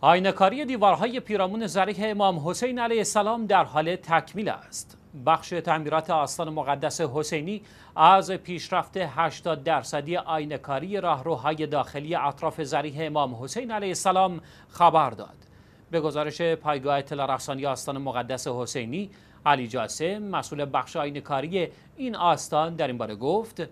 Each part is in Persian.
آینکاری دیوارهای پیرامون زریح امام حسین علیه السلام در حال تکمیل است. بخش تعمیرات آستان مقدس حسینی از پیشرفت 80 درصدی آینکاری راهروهای داخلی اطراف زریح امام حسین علیه السلام خبر داد. به گزارش پایگاه اطلاع رسانی آستان مقدس حسینی، علی جاسم مسئول بخش آینکاری این آستان در این باره گفت: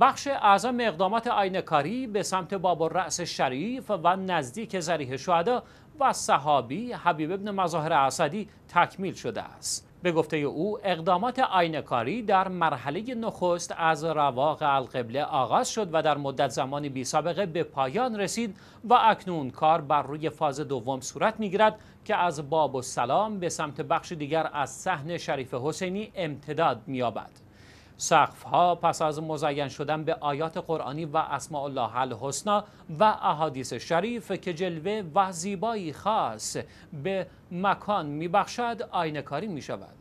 بخش اعظم اقدامات آینکاری به سمت باب شریف و نزدیک زریح شهدا و صحابی حبیب ابن مظاهر اسدی تکمیل شده است. به گفته او اقدامات آینکاری در مرحله نخست از رواق القبله آغاز شد و در مدت زمانی بی سابقه به پایان رسید و اکنون کار بر روی فاز دوم صورت میگیرد که از باب سلام به سمت بخش دیگر از صحن شریف حسینی امتداد مییابد. سقف ها پس از مزین شدن به آیات قرآنی و اسماء الله الحسنا و احادیث شریف که جلوه و زیبایی خاص به مکان میبخشد آینه کاری می شود.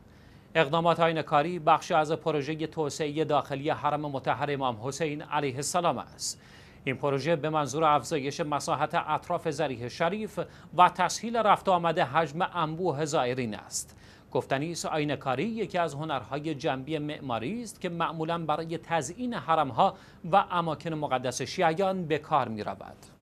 اقدامات آینه بخشی از پروژه توسعه داخلی حرم متحر امام حسین علیه السلام است. این پروژه به منظور افزایش مساحت اطراف زریح شریف و تسهیل رفت آمده حجم انبوه زائرین است. گفتنی آینه آینکاری یکی از هنرهای جنبی معماری است که معمولا برای تزئین حرمها و اماکن مقدس شیعیان به کار می رود.